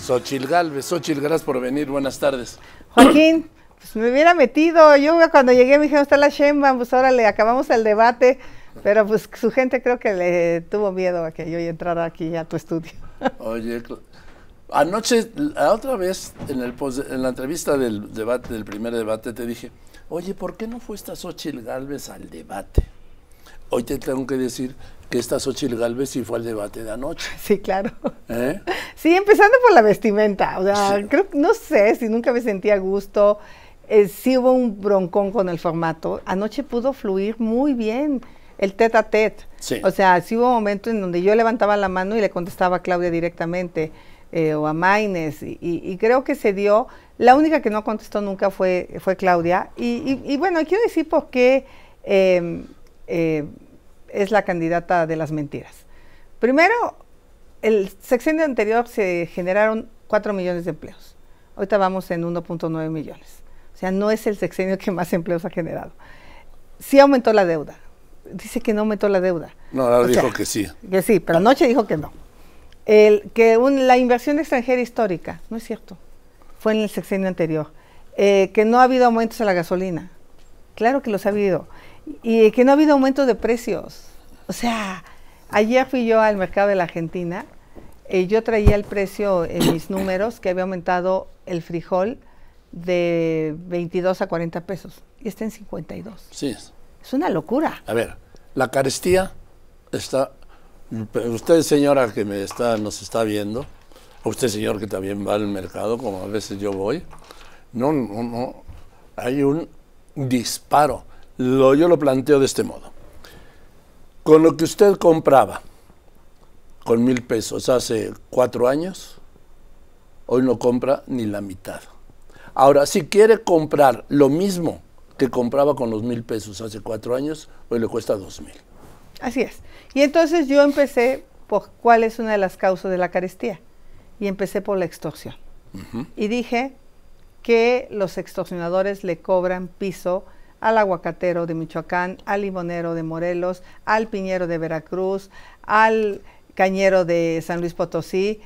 Xochil Galvez. Xochil, gracias por venir. Buenas tardes. Joaquín, pues me hubiera metido. Yo cuando llegué me dijeron, está la Shemba? pues ahora le acabamos el debate. Pero pues su gente creo que le tuvo miedo a que yo entrara aquí a tu estudio. Oye, anoche, la otra vez, en, el en la entrevista del debate, del primer debate, te dije, oye, ¿por qué no fuiste a Xochil Galvez al debate? hoy te tengo que decir que esta Xochitl Galvez sí fue al debate de anoche. Sí, claro. ¿Eh? Sí, empezando por la vestimenta. O sea, creo, no sé si nunca me sentía a gusto. Eh, sí hubo un broncón con el formato. Anoche pudo fluir muy bien el tete a tete. O sea, sí hubo un momento en donde yo levantaba la mano y le contestaba a Claudia directamente eh, o a Maines. Y, creo que se dio. La única que no contestó nunca fue, fue Claudia. Y, bueno, quiero decir por qué. Em, eh, es la candidata de las mentiras. Primero, el sexenio anterior se generaron 4 millones de empleos. Ahorita vamos en 1.9 millones. O sea, no es el sexenio que más empleos ha generado. Sí aumentó la deuda. Dice que no aumentó la deuda. No, ahora dijo que sí. Que sí, pero anoche dijo que no. que la inversión extranjera histórica, no es cierto, fue en el sexenio anterior. Eh, que no ha habido aumentos en la gasolina. Claro que los ha habido y que no ha habido aumento de precios. O sea, ayer fui yo al mercado de la Argentina y eh, yo traía el precio en mis números que había aumentado el frijol de 22 a 40 pesos y está en 52. Sí. Es una locura. A ver, la carestía está... Usted, señora, que me está, nos está viendo, usted, señor, que también va al mercado, como a veces yo voy, no, no, no, hay un disparo yo lo planteo de este modo. Con lo que usted compraba con mil pesos hace cuatro años, hoy no compra ni la mitad. Ahora, si quiere comprar lo mismo que compraba con los mil pesos hace cuatro años, hoy le cuesta dos mil. Así es. Y entonces yo empecé por cuál es una de las causas de la carestía. Y empecé por la extorsión. Y dije que los extorsionadores le cobran piso al aguacatero de Michoacán, al limonero de Morelos, al piñero de Veracruz, al cañero de San Luis Potosí,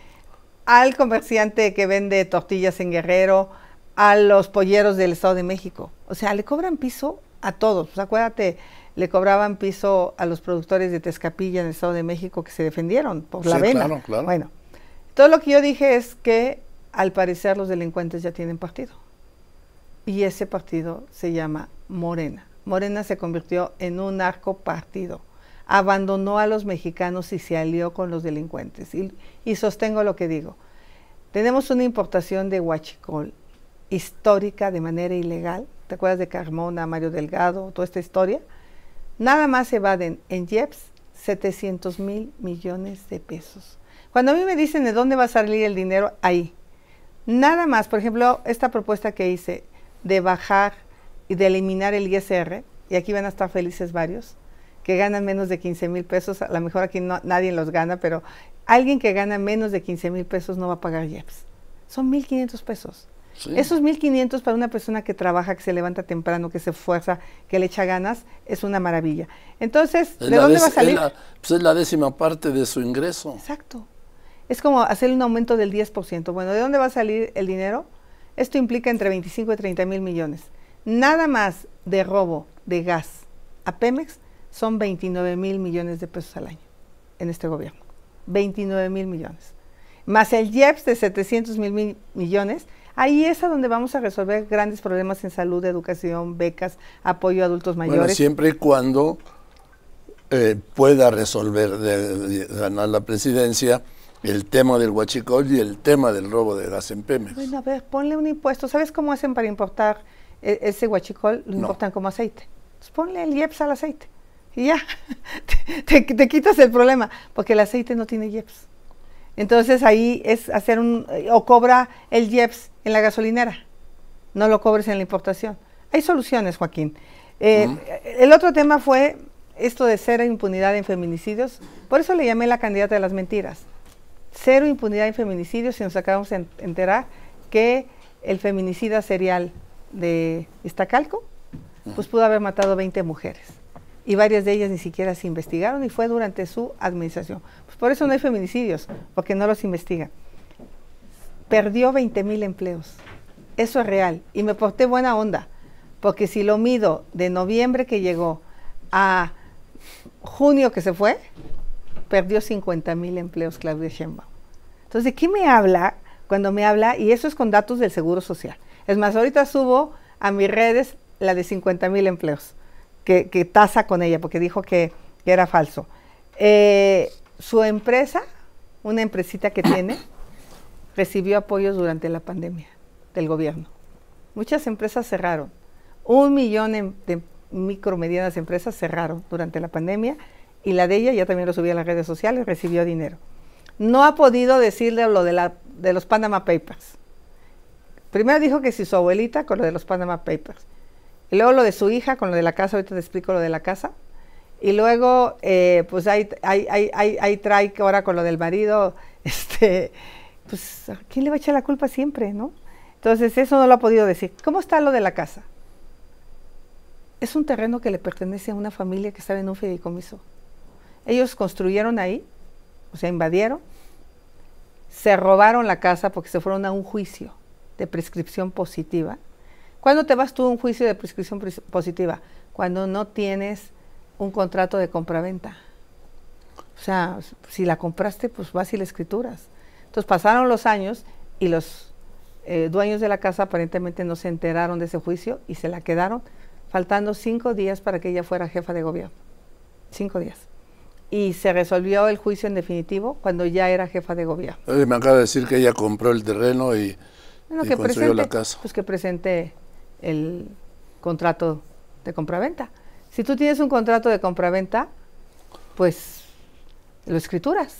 al comerciante que vende tortillas en Guerrero, a los polleros del Estado de México. O sea, le cobran piso a todos. acuérdate, le cobraban piso a los productores de Tezcapilla en el Estado de México que se defendieron por la vena. Bueno, todo lo que yo dije es que al parecer los delincuentes ya tienen partido y ese partido se llama Morena. Morena se convirtió en un arco partido, abandonó a los mexicanos y se alió con los delincuentes. Y, sostengo lo que digo. Tenemos una importación de huachicol histórica de manera ilegal. ¿Te acuerdas de Carmona, Mario Delgado, toda esta historia? Nada más se evaden en Jeps 700 mil millones de pesos. Cuando a mí me dicen de dónde va a salir el dinero, ahí. Nada más, por ejemplo, esta propuesta que hice, de bajar y de eliminar el ISR, y aquí van a estar felices varios, que ganan menos de 15 mil pesos, a lo mejor aquí nadie los gana, pero alguien que gana menos de 15 mil pesos no va a pagar IEPS. Son 1.500 pesos. Esos 1.500 para una persona que trabaja, que se levanta temprano, que se esfuerza, que le echa ganas, es una maravilla. Entonces, ¿de dónde va a salir? Es la, pues es la décima parte de su ingreso. Exacto. Es como hacer un aumento del 10%. Bueno, ¿de dónde va a salir el dinero? Esto implica entre 25 y 30 mil millones. Nada más de robo de gas a Pemex son 29 mil millones de pesos al año en este gobierno. 29 mil millones. Más el IEPS de 700 mil, millones. Ahí es a donde vamos a resolver grandes problemas en salud, educación, becas, apoyo a adultos mayores. siempre y cuando eh, pueda resolver ganar la presidencia el tema del huachicol y el tema del robo de las en Bueno, a ver, ponle un impuesto. ¿Sabes cómo hacen para importar eh, ese huachicol? Lo importan como aceite. pues ponle el IEPS al aceite y ya, te, quitas el problema, porque el aceite no tiene IEPS. Entonces ahí es hacer un, eh, o cobra el IEPS en la gasolinera, no lo cobres en la importación. Hay soluciones, Joaquín. Eh, el otro tema fue esto de ser impunidad en feminicidios, por eso le llamé la candidata de las mentiras cero impunidad en feminicidios si nos acabamos de enterar que el feminicida serial de Iztacalco, pues pudo haber matado 20 mujeres. Y varias de ellas ni siquiera se investigaron y fue durante su administración. Pues por eso no hay feminicidios, porque no los investiga Perdió 20 mil empleos. Eso es real. Y me porté buena onda, porque si lo mido de noviembre que llegó a junio que se fue, perdió 50 mil empleos Claudia Sheinbaum. Entonces, ¿de qué me habla cuando me habla? Y eso es con datos del Seguro Social. Es más, ahorita subo a mis redes la de 50 mil empleos, que, tasa con ella, porque dijo que, era falso. Eh, su empresa, una empresita que tiene, recibió apoyos durante la pandemia del gobierno. Muchas empresas cerraron. Un millón de micro medianas empresas cerraron durante la pandemia y la de ella ya también lo subía a las redes sociales, recibió dinero. No ha podido decirle lo de, la, de los Panama Papers. Primero dijo que si su abuelita con lo de los Panama Papers. Y luego lo de su hija con lo de la casa, ahorita te explico lo de la casa. Y luego, eh, pues ahí, hay, hay, trae ahora con lo del marido, este, pues, ¿a quién le va a echar la culpa siempre, no? Entonces, eso no lo ha podido decir. ¿Cómo está lo de la casa? Es un terreno que le pertenece a una familia que estaba en un fideicomiso. Ellos construyeron ahí, o sea, invadieron, se robaron la casa porque se fueron a un juicio de prescripción positiva. ¿Cuándo te vas tú a un juicio de prescripción positiva? Cuando no tienes un contrato de compraventa. O sea, si la compraste, pues vas y la escrituras. Entonces pasaron los años y los eh, dueños de la casa aparentemente no se enteraron de ese juicio y se la quedaron, faltando cinco días para que ella fuera jefa de gobierno. Cinco días y se resolvió el juicio en definitivo cuando ya era jefa de gobierno. Me acaba de decir que ella compró el terreno y, que construyó la casa. Pues que presente el contrato de compraventa. Si tú tienes un contrato de compraventa, pues lo escrituras.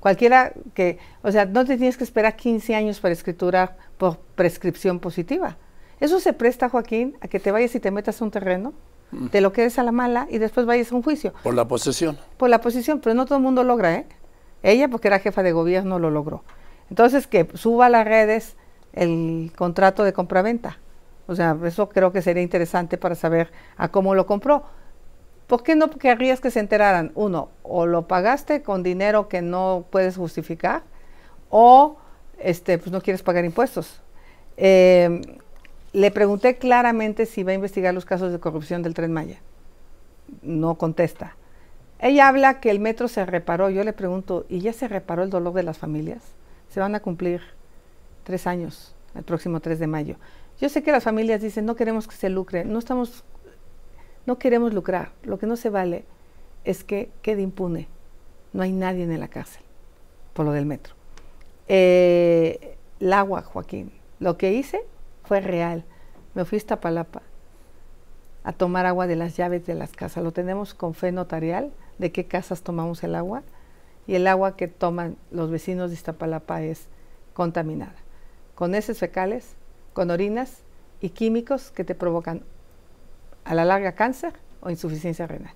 Cualquiera que, o sea, no te tienes que esperar 15 años para escriturar por prescripción positiva. Eso se presta, Joaquín, a que te vayas y te metas a un terreno te lo quedes a la mala y después vayas a un juicio. Por la posesión. Por la posesión, pero no todo el mundo logra, ¿eh? Ella, porque era jefa de gobierno, lo logró. Entonces, que suba a las redes el contrato de compraventa. O sea, eso creo que sería interesante para saber a cómo lo compró. ¿Por qué no querrías que se enteraran? Uno, o lo pagaste con dinero que no puedes justificar, o este, pues no quieres pagar impuestos. Eh, le pregunté claramente si va a investigar los casos de corrupción del tren Maya. No contesta. Ella habla que el metro se reparó. Yo le pregunto, ¿y ya se reparó el dolor de las familias? Se van a cumplir tres años el próximo 3 de mayo. Yo sé que las familias dicen, no queremos que se lucre, no estamos, no queremos lucrar. Lo que no se vale es que quede impune. No hay nadie en la cárcel por lo del metro. Eh, el agua, Joaquín. Lo que hice fue real. Me fui a Iztapalapa a tomar agua de las llaves de las casas. Lo tenemos con fe notarial de qué casas tomamos el agua y el agua que toman los vecinos de Iztapalapa es contaminada. Con heces fecales, con orinas y químicos que te provocan a la larga cáncer o insuficiencia renal.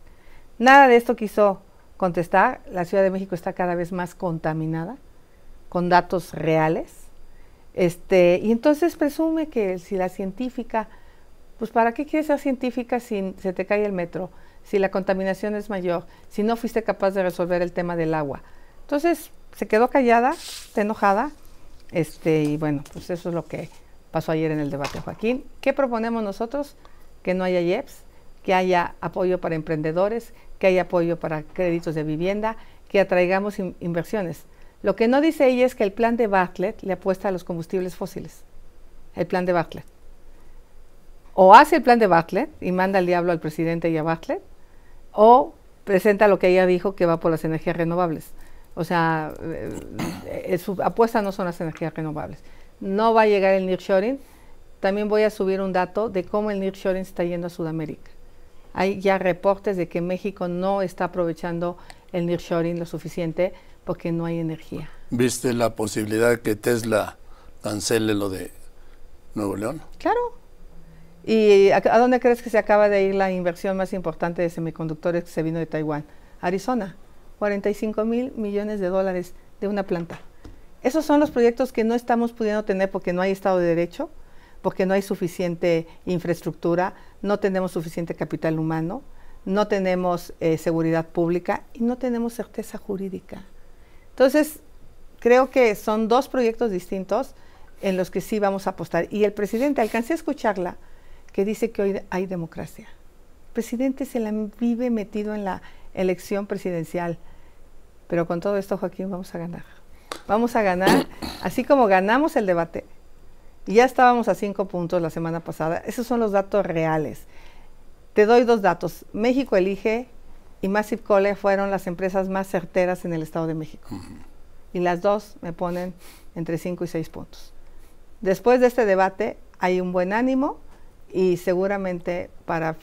Nada de esto quiso contestar. La Ciudad de México está cada vez más contaminada con datos reales este, y entonces presume que si la científica, pues ¿para qué quieres ser científica si se te cae el metro? Si la contaminación es mayor, si no fuiste capaz de resolver el tema del agua. Entonces se quedó callada, está enojada, este, y bueno, pues eso es lo que pasó ayer en el debate, Joaquín. ¿Qué proponemos nosotros? Que no haya IEPS, que haya apoyo para emprendedores, que haya apoyo para créditos de vivienda, que atraigamos inversiones. Lo que no dice ella es que el plan de Bartlett le apuesta a los combustibles fósiles. El plan de Bartlett. O hace el plan de Bartlett y manda al diablo al presidente y a Bartlett, o presenta lo que ella dijo que va por las energías renovables. O sea, eh, eh, su apuesta no son las energías renovables. No va a llegar el nearshoring. También voy a subir un dato de cómo el nearshoring está yendo a Sudamérica. Hay ya reportes de que México no está aprovechando el nearshoring lo suficiente porque no hay energía. ¿Viste la posibilidad que Tesla cancele lo de Nuevo León? Claro. ¿Y a, dónde crees que se acaba de ir la inversión más importante de semiconductores que se vino de Taiwán? Arizona, 45 mil millones de dólares de una planta. Esos son los proyectos que no estamos pudiendo tener porque no hay Estado de Derecho, porque no hay suficiente infraestructura, no tenemos suficiente capital humano, no tenemos eh, seguridad pública y no tenemos certeza jurídica. Entonces, creo que son dos proyectos distintos en los que sí vamos a apostar. Y el presidente, alcancé a escucharla, que dice que hoy hay democracia. El presidente se la vive metido en la elección presidencial. Pero con todo esto, Joaquín, vamos a ganar. Vamos a ganar, así como ganamos el debate. Y ya estábamos a cinco puntos la semana pasada. Esos son los datos reales. Te doy dos datos. México elige y Massive Cole fueron las empresas más certeras en el Estado de México. Y las dos me ponen entre 5 y 6 puntos. Después de este debate hay un buen ánimo y seguramente para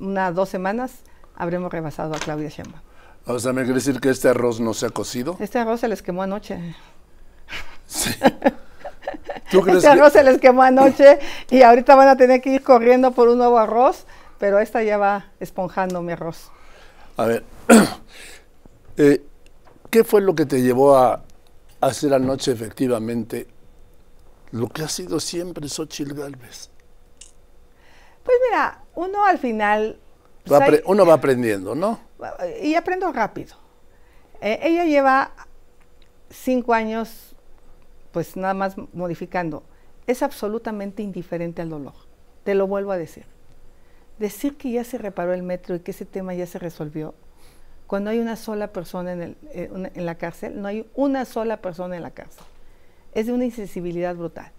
unas dos semanas habremos rebasado a Claudia Sheinbaum. O sea, ¿me quiere decir que este arroz no se ha cocido? Este arroz se les quemó anoche. Sí. ¿Tú este arroz se les quemó anoche y ahorita van a tener que ir corriendo por un nuevo arroz pero esta ya va esponjando mi arroz. A ver, eh, ¿qué fue lo que te llevó a hacer anoche efectivamente lo que ha sido siempre Xochitl Galvez? Pues mira, uno al final... Pues uno va aprendiendo, ¿no? Y aprendo rápido. Eh, ella lleva cinco años, pues nada más modificando. Es absolutamente indiferente al dolor. Te lo vuelvo a decir decir que ya se reparó el metro y que ese tema ya se resolvió, cuando hay una sola persona eh, en, la cárcel, no hay una sola persona en la cárcel. Es de una insensibilidad brutal.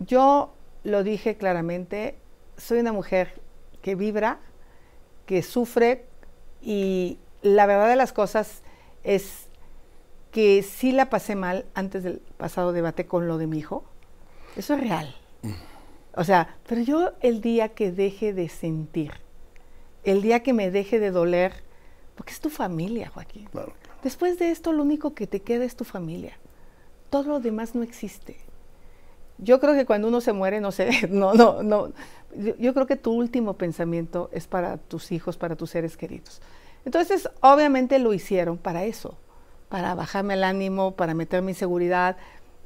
Yo lo dije claramente, soy una mujer que vibra, que sufre y la verdad de las cosas es que sí la pasé mal antes del pasado debate con lo de mi hijo. Eso es real. Mm. O sea, pero yo el día que deje de sentir, el día que me deje de doler, porque es tu familia, Joaquín. Después de esto, lo único que te queda es tu familia. Todo lo demás no existe. Yo creo que cuando uno se muere, no sé, no, no, no. Yo, yo creo que tu último pensamiento es para tus hijos, para tus seres queridos. Entonces, obviamente lo hicieron para eso, para bajarme el ánimo, para meter mi seguridad,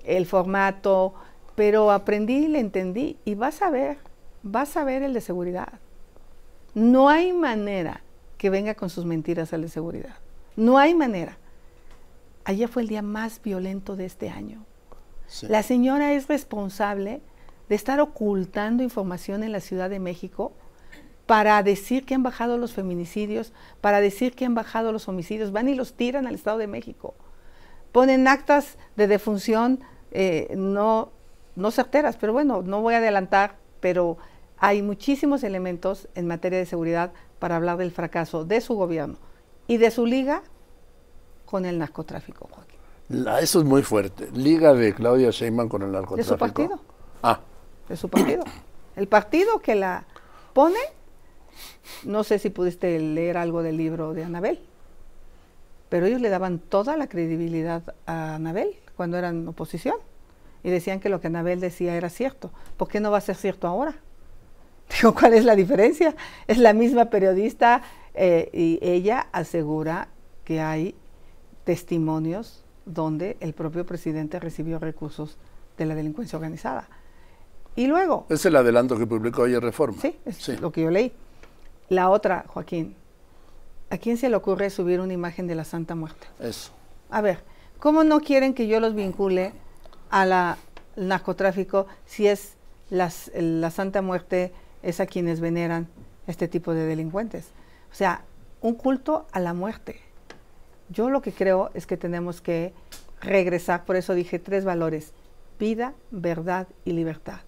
el formato, pero aprendí y le entendí y vas a ver, vas a ver el de seguridad. No hay manera que venga con sus mentiras al de seguridad. No hay manera. Ayer fue el día más violento de este año. La señora es responsable de estar ocultando información en la Ciudad de México para decir que han bajado los feminicidios, para decir que han bajado los homicidios. Van y los tiran al Estado de México. Ponen actas de defunción eh, no no certeras, pero bueno, no voy a adelantar, pero hay muchísimos elementos en materia de seguridad para hablar del fracaso de su gobierno y de su liga con el narcotráfico, Joaquín. eso es muy fuerte. Liga de Claudia Sheinbaum con el narcotráfico. Es su partido. Ah. es su partido. El partido que la pone, no sé si pudiste leer algo del libro de Anabel, pero ellos le daban toda la credibilidad a Anabel cuando eran oposición y decían que lo que Anabel decía era cierto. ¿Por qué no va a ser cierto ahora? Digo, ¿cuál es la diferencia? Es la misma periodista eh, y ella asegura que hay testimonios donde el propio presidente recibió recursos de la delincuencia organizada. Y luego... Es el adelanto que publicó ayer Reforma. Sí, es lo que yo leí. La otra, Joaquín, ¿a quién se le ocurre subir una imagen de la Santa Muerte? Eso. A ver, ¿cómo no quieren que yo los vincule? la narcotráfico si es la Santa Muerte es a quienes veneran este tipo de delincuentes. O sea, un culto a la muerte. Yo lo que creo es que tenemos que regresar, por eso dije tres valores, vida, verdad y libertad.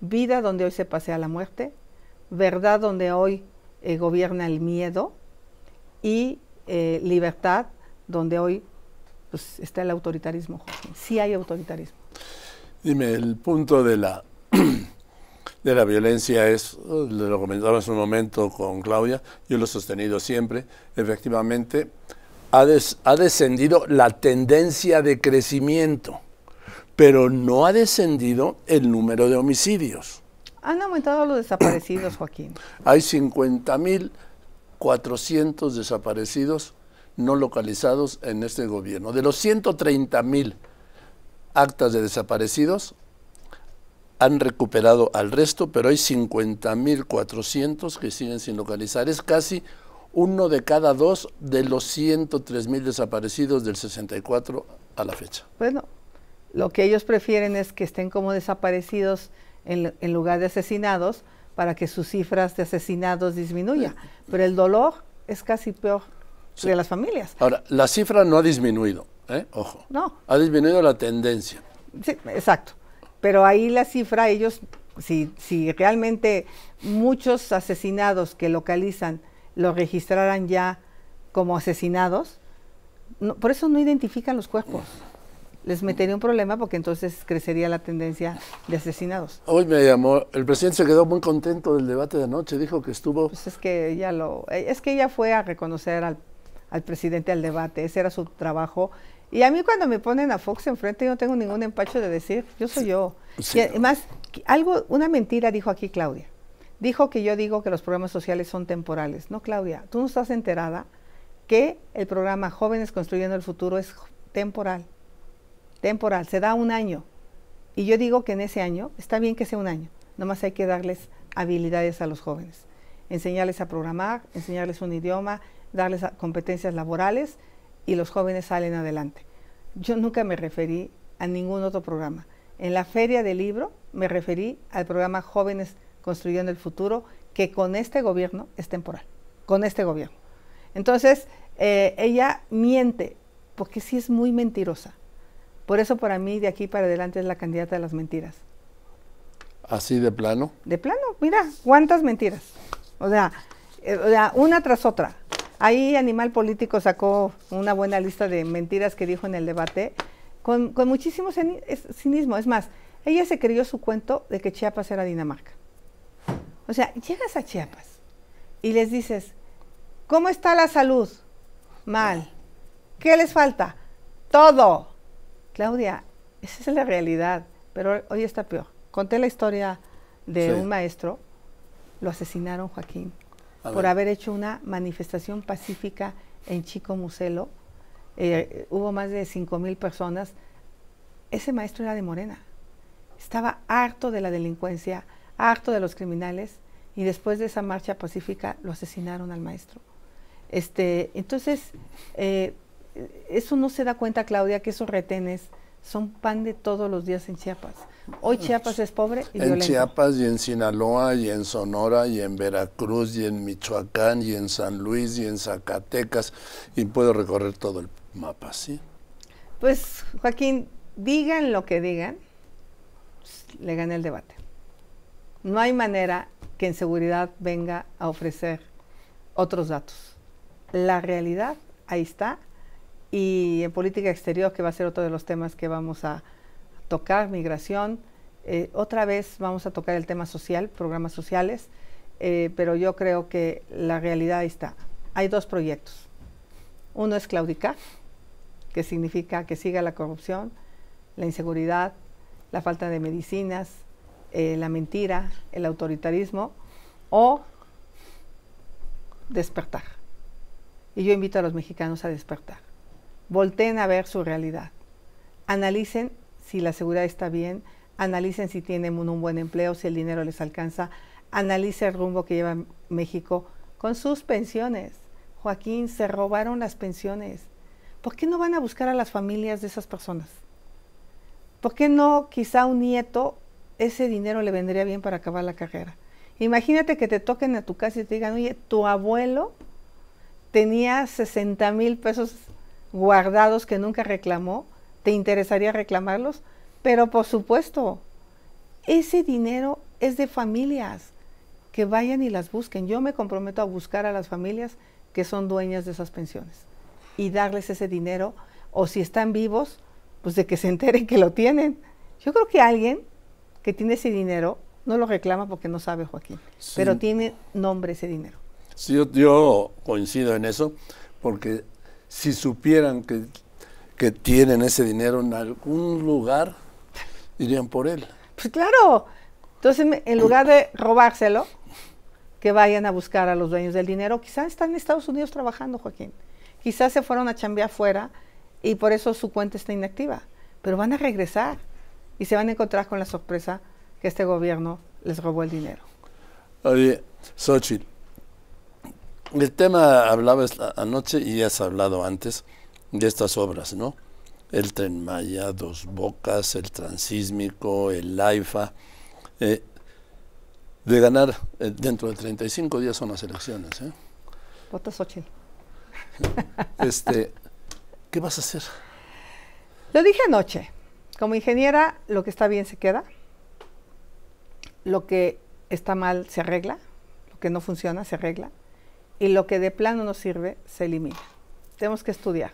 Vida donde hoy se pasea la muerte, verdad donde hoy eh, gobierna el miedo y eh, libertad donde hoy pues está el autoritarismo, Joaquín. Sí hay autoritarismo. Dime, el punto de la, de la violencia es, lo comentaba hace un momento con Claudia, yo lo he sostenido siempre, efectivamente, ha, ha descendido la tendencia de crecimiento, pero no ha descendido el número de homicidios. Han aumentado los desaparecidos, Joaquín. Hay 50.400 desaparecidos no localizados en este gobierno. De los 130 mil actas de desaparecidos, han recuperado al resto, pero hay 50.400 que siguen sin localizar. Es casi uno de cada dos de los mil desaparecidos del 64 a la fecha. Bueno, lo que ellos prefieren es que estén como desaparecidos en, en lugar de asesinados para que sus cifras de asesinados disminuyan. Pero el dolor es casi peor de las familias. Ahora, la cifra no ha disminuido, ¿eh? ojo. No. Ha disminuido la tendencia. Sí, exacto. Pero ahí la cifra, ellos, si, si realmente muchos asesinados que localizan lo registraran ya como asesinados, por eso no identifican los cuerpos. Les metería un problema porque entonces crecería la tendencia de asesinados. Hoy me llamó, el presidente se quedó muy contento del debate de anoche, dijo que estuvo... Pues es que ella lo, eh, es que ella fue a reconocer al al presidente al debate, ese era su trabajo. Y a mí cuando me ponen a Fox enfrente, yo no tengo ningún empacho de decir, yo soy yo. además, algo, una mentira dijo aquí Claudia. Dijo que yo digo que los programas sociales son temporales. No, Claudia, tú no estás enterada que el programa Jóvenes Construyendo el Futuro es temporal. Temporal, se da un año. Y yo digo que en ese año, está bien que sea un año, nomás hay que darles habilidades a los jóvenes. Enseñarles a programar, enseñarles un idioma, darles competencias laborales y los jóvenes salen adelante. Yo nunca me referí a ningún otro programa. En la feria del libro me referí al programa Jóvenes Construyendo el Futuro, que con este gobierno es temporal, con este gobierno. Entonces, eh, ella miente, porque sí es muy mentirosa. Por eso para mí de aquí para adelante es la candidata de las mentiras. ¿Así de plano? De plano, mira, cuántas mentiras. o sea eh, una tras otra. Ahí Animal Político sacó una buena lista de mentiras que dijo en el debate, con, muchísimo cinismo. Es más, ella se creyó su cuento de que Chiapas era Dinamarca. O sea, llegas a Chiapas y les dices, ¿cómo está la salud? Mal. ¿Qué les falta? Todo. Claudia, esa es la realidad, pero hoy está peor. Conté la historia de un maestro, lo asesinaron Joaquín, por haber hecho una manifestación pacífica en Chico Muselo. Eh, hubo más de 5 mil personas. Ese maestro era de Morena. Estaba harto de la delincuencia, harto de los criminales, y después de esa marcha pacífica lo asesinaron al maestro. Este, entonces, eh, eso no se da cuenta Claudia, que esos retenes son pan de todos los días en Chiapas. Hoy Chiapas es pobre y En Chiapas y en Sinaloa y en Sonora y en Veracruz y en Michoacán y en San Luis y en Zacatecas y puedo recorrer todo el mapa, ¿sí? Pues Joaquín, digan lo que digan, pues, le gane el debate. No hay manera que en seguridad venga a ofrecer otros datos. La realidad ahí está y en política exterior, que va a ser otro de los temas que vamos a tocar migración. Eh, otra vez vamos a tocar el tema social, programas sociales, eh, pero yo creo que la realidad está. Hay dos proyectos. Uno es claudicar, que significa que siga la corrupción, la inseguridad, la falta de medicinas, eh, la mentira, el autoritarismo, o despertar. Y yo invito a los mexicanos a despertar. volteen a ver su realidad. Analicen si la seguridad está bien, analicen si tienen un, buen empleo, si el dinero les alcanza, analicen el rumbo que lleva México con sus pensiones. Joaquín, se robaron las pensiones. ¿Por qué no van a buscar a las familias de esas personas? ¿Por qué no quizá un nieto ese dinero le vendría bien para acabar la carrera? Imagínate que te toquen a tu casa y te digan, oye, tu abuelo tenía 60 mil pesos guardados que nunca reclamó ¿Te interesaría reclamarlos? Pero por supuesto, ese dinero es de familias que vayan y las busquen. Yo me comprometo a buscar a las familias que son dueñas de esas pensiones y darles ese dinero o si están vivos, pues de que se enteren que lo tienen. Yo creo que alguien que tiene ese dinero no lo reclama porque no sabe Joaquín, pero tiene nombre ese dinero. Sí, yo coincido en eso, porque si supieran que que tienen ese dinero en algún lugar, irían por él. Pues claro. Entonces, en lugar de robárselo, que vayan a buscar a los dueños del dinero, quizás están en Estados Unidos trabajando, Joaquín. Quizás se fueron a chambear afuera y por eso su cuenta está inactiva. Pero van a regresar y se van a encontrar con la sorpresa que este gobierno les robó el dinero. Oye, Xochitl, el tema hablabas anoche y has hablado antes de estas obras, ¿no? El Tren Maya, Dos Bocas, el Transísmico, el AIFA. Eh, de ganar eh, dentro de 35 días son las elecciones. ¿eh? Votas Este, ¿Qué vas a hacer? Lo dije anoche. Como ingeniera, lo que está bien se queda. Lo que está mal se arregla. Lo que no funciona se arregla. Y lo que de plano no sirve se elimina. Tenemos que estudiar.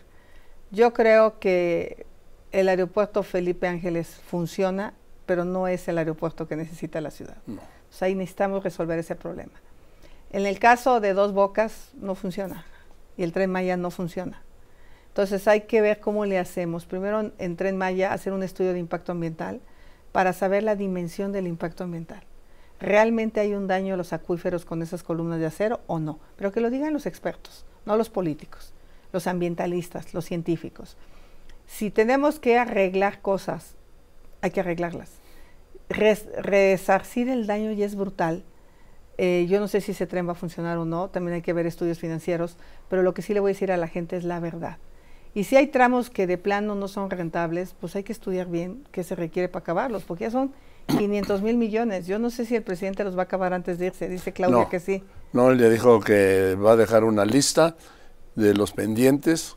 Yo creo que el aeropuerto Felipe Ángeles funciona, pero no es el aeropuerto que necesita la ciudad. No. O sea, ahí necesitamos resolver ese problema. En el caso de Dos Bocas, no funciona. Y el Tren Maya no funciona. Entonces hay que ver cómo le hacemos. Primero en, en Tren Maya hacer un estudio de impacto ambiental para saber la dimensión del impacto ambiental. ¿Realmente hay un daño a los acuíferos con esas columnas de acero o no? Pero que lo digan los expertos, no los políticos los ambientalistas, los científicos. Si tenemos que arreglar cosas, hay que arreglarlas. resarcir el daño ya es brutal. Eh, yo no sé si ese tren va a funcionar o no, también hay que ver estudios financieros, pero lo que sí le voy a decir a la gente es la verdad. Y si hay tramos que de plano no son rentables, pues hay que estudiar bien qué se requiere para acabarlos, porque ya son 500 mil millones. Yo no sé si el presidente los va a acabar antes de irse, dice Claudia que sí. No, él ya dijo que va a dejar una lista de los pendientes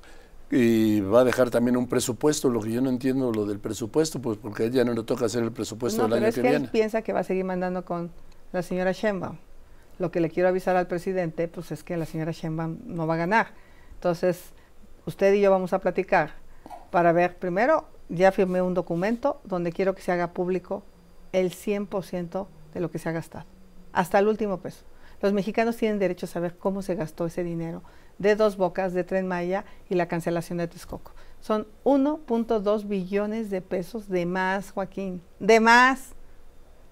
y va a dejar también un presupuesto, lo que yo no entiendo lo del presupuesto, pues porque a no le toca hacer el presupuesto del año que, viene. Él piensa que va a seguir mandando con la señora Sheinbaum. Lo que le quiero avisar al presidente, pues es que la señora Sheinbaum no va a ganar. Entonces, usted y yo vamos a platicar para ver, primero, ya firmé un documento donde quiero que se haga público el 100% de lo que se ha gastado, hasta el último peso. Los mexicanos tienen derecho a saber cómo se gastó ese dinero de Dos Bocas, de Tren Maya y la cancelación de Texcoco. Son 1.2 billones de pesos de más, Joaquín. De más.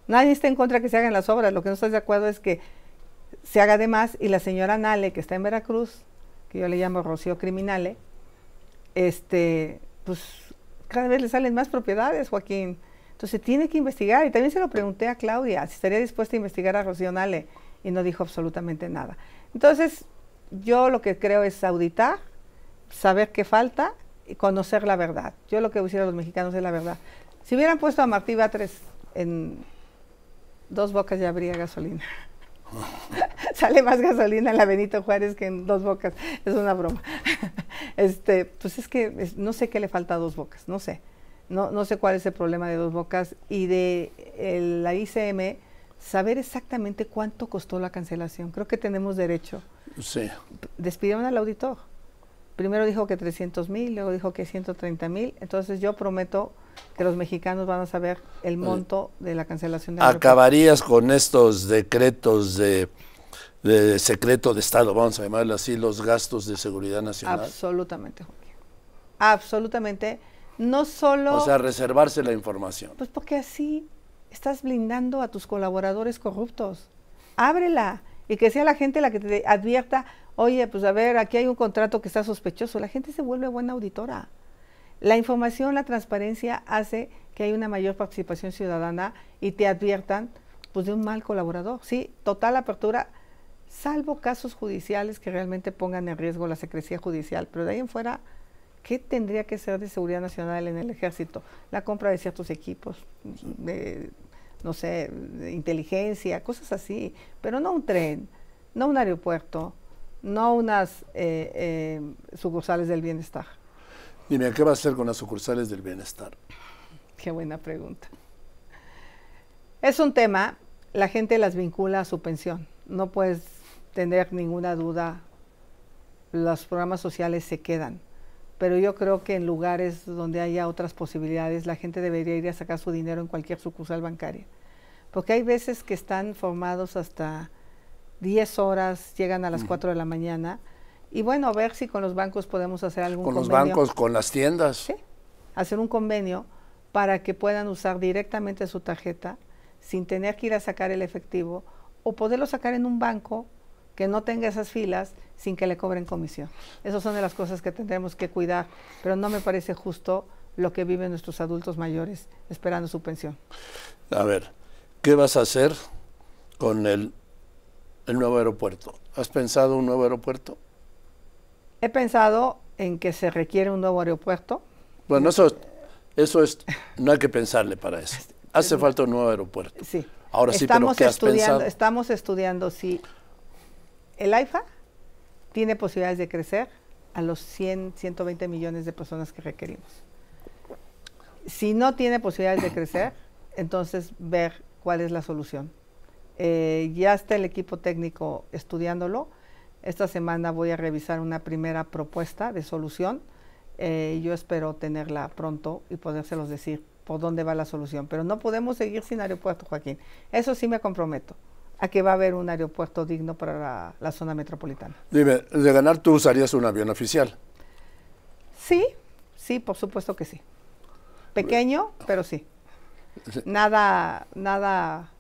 Nadie está en contra de que se hagan las obras. Lo que no estás de acuerdo es que se haga de más y la señora Nale, que está en Veracruz, que yo le llamo Rocío Criminale, este, pues cada vez le salen más propiedades, Joaquín. Entonces tiene que investigar. Y también se lo pregunté a Claudia, si estaría dispuesta a investigar a Rocío Nale y no dijo absolutamente nada. Entonces, yo lo que creo es auditar, saber qué falta y conocer la verdad. Yo lo que hubiera los mexicanos es la verdad. Si hubieran puesto a Martí Batres en dos bocas ya habría gasolina. Sale más gasolina en la Benito Juárez que en dos bocas. Es una broma. este, pues es que no sé qué le falta a dos bocas, no sé. No, no sé cuál es el problema de dos bocas y de la ICM saber exactamente cuánto costó la cancelación. Creo que tenemos derecho. Sí. Despidieron al auditor. Primero dijo que 300 mil, luego dijo que 130 mil. Entonces yo prometo que los mexicanos van a saber el eh, monto de la cancelación. Acabarías con estos decretos de, secreto de Estado, vamos a llamarlo así, los gastos de seguridad nacional. Absolutamente, Joaquín. Absolutamente. No solo... O sea, reservarse la información. Pues porque así estás blindando a tus colaboradores corruptos. Ábrela y que sea la gente la que te advierta, oye, pues a ver, aquí hay un contrato que está sospechoso. La gente se vuelve buena auditora. La información, la transparencia hace que haya una mayor participación ciudadana y te adviertan pues de un mal colaborador. Sí, total apertura, salvo casos judiciales que realmente pongan en riesgo la secrecía judicial, pero de ahí en fuera ¿Qué tendría que ser de seguridad nacional en el ejército? La compra de ciertos equipos, de, no sé, inteligencia, cosas así, pero no un tren, no un aeropuerto, no unas eh, eh, sucursales del bienestar. Dime, ¿qué va a hacer con las sucursales del bienestar? Qué buena pregunta. Es un tema, la gente las vincula a su pensión. No puedes tener ninguna duda, los programas sociales se quedan pero yo creo que en lugares donde haya otras posibilidades, la gente debería ir a sacar su dinero en cualquier sucursal bancaria. Porque hay veces que están formados hasta 10 horas, llegan a las 4 de la mañana. Y bueno, a ver si con los bancos podemos hacer algún convenio. Con los bancos, con las tiendas. Sí, hacer un convenio para que puedan usar directamente su tarjeta sin tener que ir a sacar el efectivo o poderlo sacar en un banco que no tenga esas filas sin que le cobren comisión. Esas son de las cosas que tendremos que cuidar, pero no me parece justo lo que viven nuestros adultos mayores esperando su pensión. A ver, ¿qué vas a hacer con el, nuevo aeropuerto? ¿Has pensado un nuevo aeropuerto? He pensado en que se requiere un nuevo aeropuerto. Bueno, eso, eso es, no hay que pensarle para eso. Hace falta un nuevo aeropuerto. Sí. Ahora sí, estamos pero estudiando, Estamos estudiando si el AIFA tiene posibilidades de crecer a los 100, 120 millones de personas que requerimos. Si no tiene posibilidades de crecer, entonces ver cuál es la solución. Eh, ya está el equipo técnico estudiándolo. Esta semana voy a revisar una primera propuesta de solución. Eh, yo espero tenerla pronto y podérselos decir por dónde va la solución. Pero no podemos seguir sin aeropuerto, Joaquín. Eso sí me comprometo a que va a haber un aeropuerto digno para la, zona metropolitana. Dime, de ganar tú usarías un avión oficial. Sí, sí, por supuesto que sí. Pequeño, pero sí. Nada, nada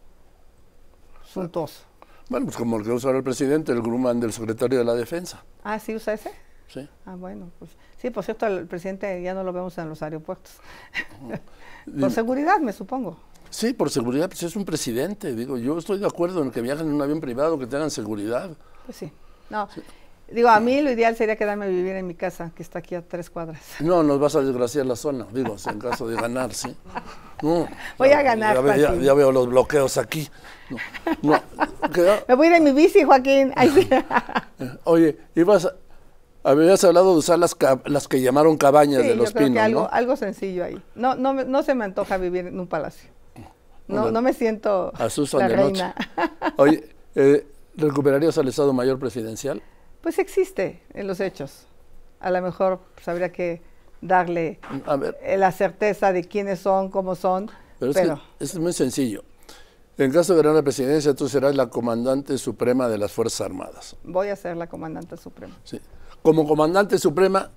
suntuoso. Bueno, pues como el que usa ahora el presidente, el Grumman del secretario de la Defensa. Ah, sí, usa ese. Sí. Ah, bueno. Pues, sí, por cierto, el presidente ya no lo vemos en los aeropuertos. Por seguridad, me supongo. Sí, por seguridad, pues es un presidente. Digo, yo estoy de acuerdo en que viajen en un avión privado, que tengan seguridad. Pues sí. No. Digo, a mí lo ideal sería quedarme a vivir en mi casa, que está aquí a tres cuadras. No, nos vas a desgraciar la zona, digo, en caso de ganar, ¿sí? voy a ganar. Ya, ya, veo los bloqueos aquí. Me voy de mi bici, Joaquín. Eh, oye, ibas habías hablado de usar las, las que llamaron cabañas de los yo pinos, algo, algo sencillo ahí. No, no, no se me antoja vivir en un palacio. No, no me siento a Susan de Noche. Oye, eh, ¿recuperarías al Estado Mayor Presidencial? Pues existe en los hechos. A lo mejor pues, habría que darle la certeza de quiénes son, cómo son. Pero, es, es muy sencillo. En caso de ganar la presidencia, tú serás la comandante suprema de las Fuerzas Armadas. Voy a ser la comandante suprema. Sí. Como comandante suprema,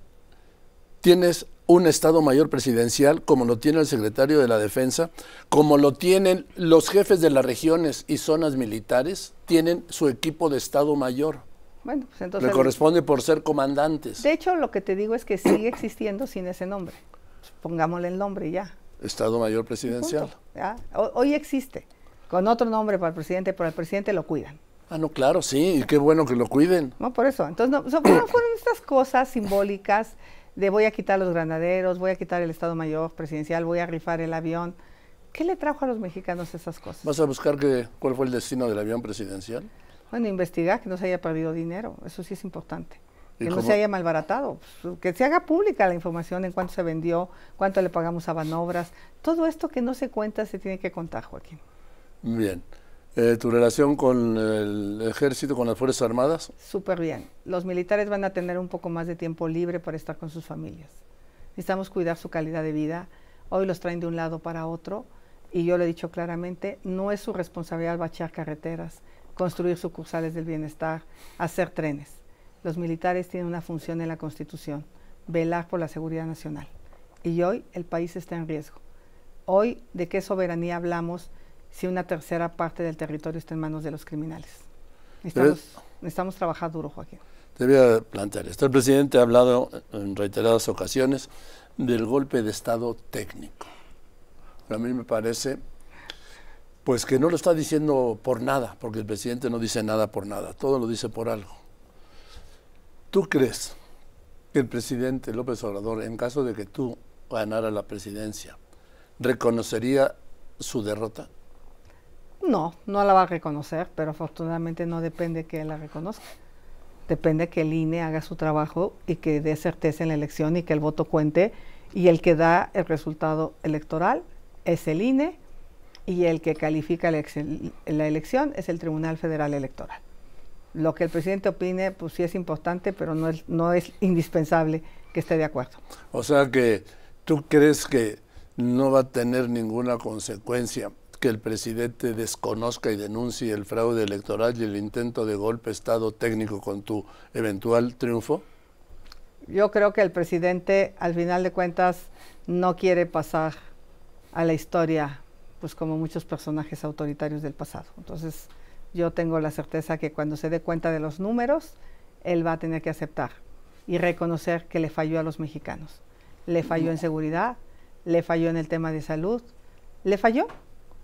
tienes un Estado Mayor Presidencial, como lo tiene el secretario de la Defensa, como lo tienen los jefes de las regiones y zonas militares, tienen su equipo de Estado Mayor. Bueno, pues, entonces. Le corresponde por ser comandantes. De hecho, lo que te digo es que sigue existiendo sin ese nombre. Pongámosle el nombre ya. Estado Mayor Presidencial. hoy existe, con otro nombre para el presidente, pero el presidente lo cuidan. Ah, no, claro, sí, y qué bueno que lo cuiden. No, por eso. Entonces, no, fueron estas cosas simbólicas de voy a quitar los granaderos, voy a quitar el Estado Mayor Presidencial, voy a rifar el avión. ¿Qué le trajo a los mexicanos esas cosas? ¿Vas a buscar que, cuál fue el destino del avión presidencial? Bueno, investigar que no se haya perdido dinero, eso sí es importante. Que no se haya malbaratado, pues, que se haga pública la información en cuánto se vendió, cuánto le pagamos a Banobras. Todo esto que no se cuenta se tiene que contar, Joaquín. Bien. Eh, ¿Tu relación con el ejército, con las Fuerzas Armadas? Súper bien. Los militares van a tener un poco más de tiempo libre para estar con sus familias. Necesitamos cuidar su calidad de vida. Hoy los traen de un lado para otro y yo lo he dicho claramente, no es su responsabilidad bachear carreteras, construir sucursales del bienestar, hacer trenes. Los militares tienen una función en la Constitución, velar por la seguridad nacional. Y hoy el país está en riesgo. Hoy, ¿de qué soberanía hablamos? si una tercera parte del territorio está en manos de los criminales. Necesitamos, trabajar duro, Joaquín. Te voy a plantear esto. El presidente ha hablado en reiteradas ocasiones del golpe de Estado técnico. a mí me parece pues que no lo está diciendo por nada, porque el presidente no dice nada por nada, todo lo dice por algo. ¿Tú crees que el presidente López Obrador, en caso de que tú ganara la presidencia, reconocería su derrota? No, no la va a reconocer, pero afortunadamente no depende que la reconozca. Depende que el INE haga su trabajo y que dé certeza en la elección y que el voto cuente. Y el que da el resultado electoral es el INE y el que califica la, elección es el Tribunal Federal Electoral. Lo que el presidente opine, pues sí es importante, pero no no es indispensable que esté de acuerdo. O sea que tú crees que no va a tener ninguna consecuencia que el presidente desconozca y denuncie el fraude electoral y el intento de golpe Estado técnico con tu eventual triunfo? Yo creo que el presidente, al final de cuentas, no quiere pasar a la historia, pues como muchos personajes autoritarios del pasado. Entonces, yo tengo la certeza que cuando se dé cuenta de los números, él va a tener que aceptar y reconocer que le falló a los mexicanos. Le falló en seguridad, le falló en el tema de salud, le falló.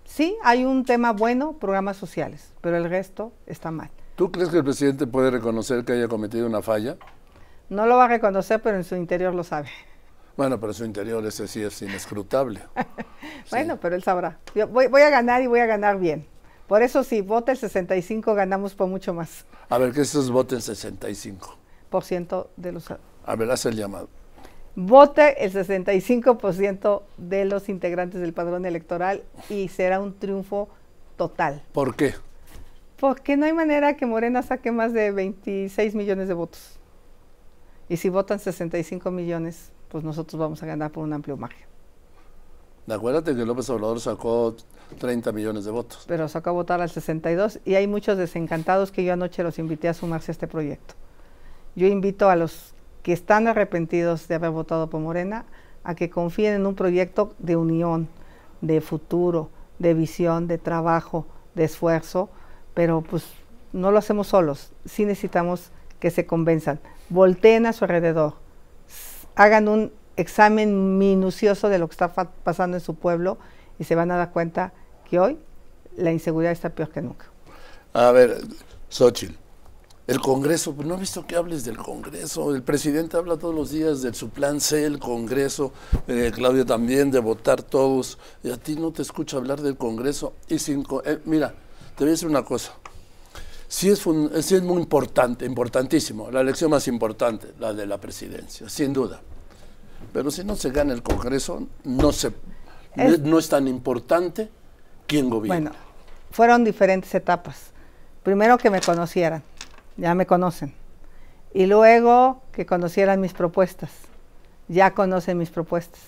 Sí, hay un tema bueno, programas sociales, pero el resto está mal. ¿Tú crees que el presidente puede reconocer que haya cometido una falla? No lo va a reconocer, pero en su interior lo sabe. Bueno, pero su interior ese sí es inescrutable. bueno, pero él sabrá. Yo voy, voy a ganar y voy a ganar bien. Por eso si vota el 65 ganamos por mucho más. A ver, que esos voten 65. Por ciento de los... A ver, haz el llamado. Vota el 65% de los integrantes del padrón electoral y será un triunfo total. ¿Por qué? Porque no hay manera que Morena saque más de 26 millones de votos. Y si votan 65 millones, pues nosotros vamos a ganar por un amplio margen. Acuérdate que López Obrador sacó 30 millones de votos. Pero sacó a votar al 62 y hay muchos desencantados que yo anoche los invité a sumarse a este proyecto. Yo invito a los que están arrepentidos de haber votado por Morena a que confíen en un proyecto de unión, de futuro, de visión, de trabajo, de esfuerzo, pero pues no lo hacemos solos, sí necesitamos que se convenzan, volteen a su alrededor, hagan un examen minucioso de lo que está pasando en su pueblo y se van a dar cuenta que hoy la inseguridad está peor que nunca. A ver, Xochitl, el Congreso, pues, no he visto que hables del Congreso. El presidente habla todos los días de su plan C, el Congreso, Claudia eh, Claudio también, de votar todos. Y a ti no te escucho hablar del Congreso. Y sin, eh, mira, te voy a decir una cosa. Sí es, eh, es muy importante, importantísimo, la elección más importante, la de la presidencia, sin duda. Pero si no se gana el Congreso, no, se, es, no es tan importante quién gobierna. Bueno, fueron diferentes etapas. Primero que me conocieran ya me conocen. Y luego que conocieran mis propuestas, ya conocen mis propuestas.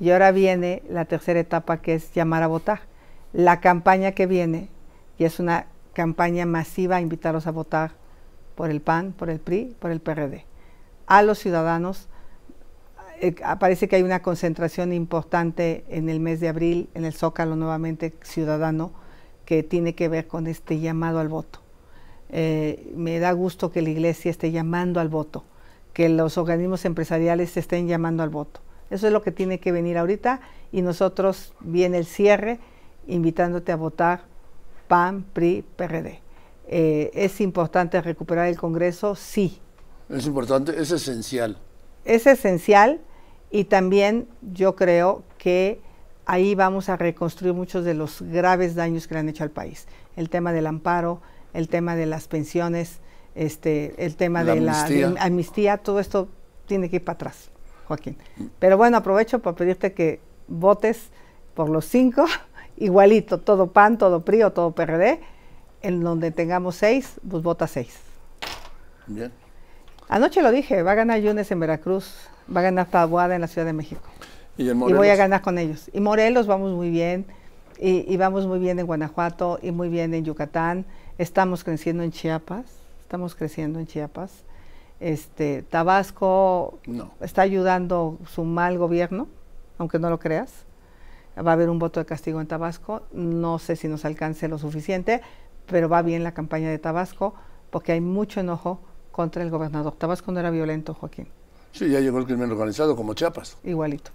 Y ahora viene la tercera etapa que es llamar a votar. La campaña que viene, y es una campaña masiva, a invitarlos a votar por el PAN, por el PRI, por el PRD. A los ciudadanos, eh, parece que hay una concentración importante en el mes de abril, en el Zócalo nuevamente ciudadano, que tiene que ver con este llamado al voto. Eh, me da gusto que la iglesia esté llamando al voto, que los organismos empresariales estén llamando al voto. Eso es lo que tiene que venir ahorita y nosotros viene el cierre invitándote a votar PAN, PRI, PRD. Eh, ¿Es importante recuperar el Congreso? Sí. Es importante, es esencial. Es esencial y también yo creo que ahí vamos a reconstruir muchos de los graves daños que le han hecho al país. El tema del amparo, el tema de las pensiones, este, el tema de la amnistía, todo esto tiene que ir para atrás, Joaquín. Pero bueno, aprovecho para pedirte que votes por los cinco, igualito, todo PAN, todo PRI todo PRD, en donde tengamos seis, pues vota seis. Bien. Anoche lo dije, va a ganar Yunes en Veracruz, va a ganar Taboada en la Ciudad de México. ¿Y, voy a ganar con ellos. Y Morelos vamos muy bien, y vamos muy bien en Guanajuato, y muy bien en Yucatán, Estamos creciendo en Chiapas, estamos creciendo en Chiapas. Este, Tabasco está ayudando su mal gobierno, aunque no lo creas. Va a haber un voto de castigo en Tabasco. No sé si nos alcance lo suficiente, pero va bien la campaña de Tabasco porque hay mucho enojo contra el gobernador. Tabasco no era violento, Joaquín. Sí, ya llegó el crimen organizado como Chiapas. Igualito.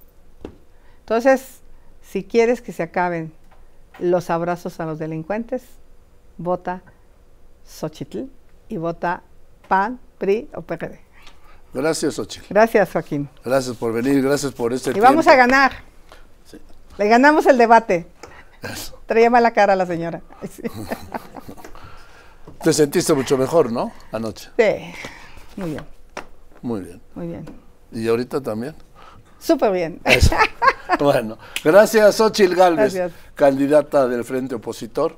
Entonces, si quieres que se acaben los abrazos a los delincuentes, vota Xochitl y vota PAN, PRI o PRD. Gracias, Xochitl. Gracias, Joaquín. Gracias por venir, gracias por este Y vamos a ganar. Le ganamos el debate. Trae Traía mala cara a la señora. Te sentiste mucho mejor, ¿no? Anoche. Sí, muy bien. Muy bien. Muy bien. ¿Y ahorita también? Súper bien. bueno, gracias, Xochitl Galvez, candidata del Frente Opositor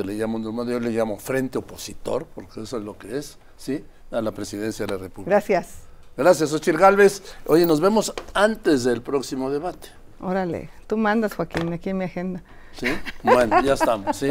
le llamo, yo le llamo frente opositor, porque eso es lo que es, ¿sí? A la presidencia de la República. Gracias. Gracias, Ochil Galvez. Oye, nos vemos antes del próximo debate. Órale, tú mandas, Joaquín, aquí en mi agenda. Sí, bueno, ya estamos, ¿sí?